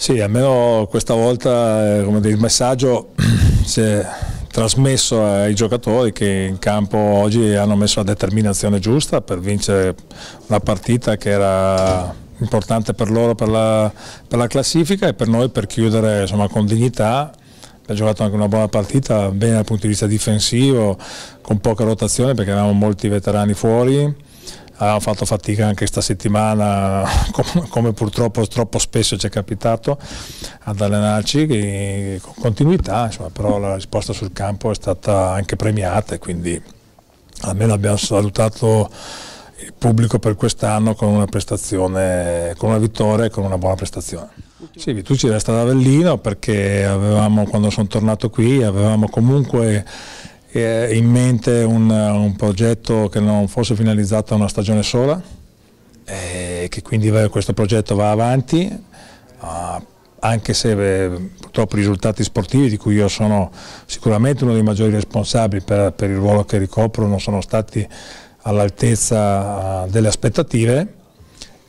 Sì, almeno questa volta eh, il messaggio si è trasmesso ai giocatori che in campo oggi hanno messo la determinazione giusta per vincere una partita che era importante per loro per la, per la classifica e per noi per chiudere insomma, con dignità ha giocato anche una buona partita, bene dal punto di vista difensivo, con poca rotazione perché avevamo molti veterani fuori abbiamo fatto fatica anche questa settimana, come purtroppo troppo spesso ci è capitato, ad allenarci con continuità, insomma, però la risposta sul campo è stata anche premiata e quindi almeno abbiamo salutato il pubblico per quest'anno con una prestazione, con una vittoria e con una buona prestazione. Sì, Vitucci resta ad Avellino perché avevamo, quando sono tornato qui avevamo comunque eh, in mente un, eh, un, progetto che non fosse finalizzato a una stagione sola e eh, che quindi questo progetto va avanti eh, anche se eh, purtroppo i risultati sportivi di cui io sono sicuramente uno dei maggiori responsabili per, per il ruolo che ricopro non sono stati all'altezza delle aspettative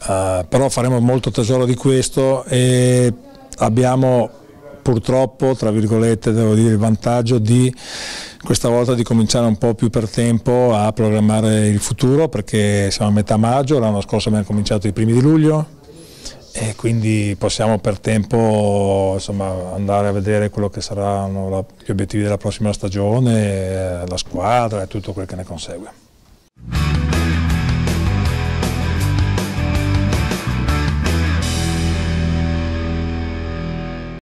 però faremo molto tesoro di questo e abbiamo purtroppo, tra virgolette, devo dire, il vantaggio di questa volta di cominciare un po' più per tempo a programmare il futuro perché siamo a metà maggio, l'anno scorso abbiamo cominciato i primi di luglio, e quindi possiamo per tempo insomma, andare a vedere quello che saranno gli obiettivi della prossima stagione, la squadra e tutto quel che ne consegue.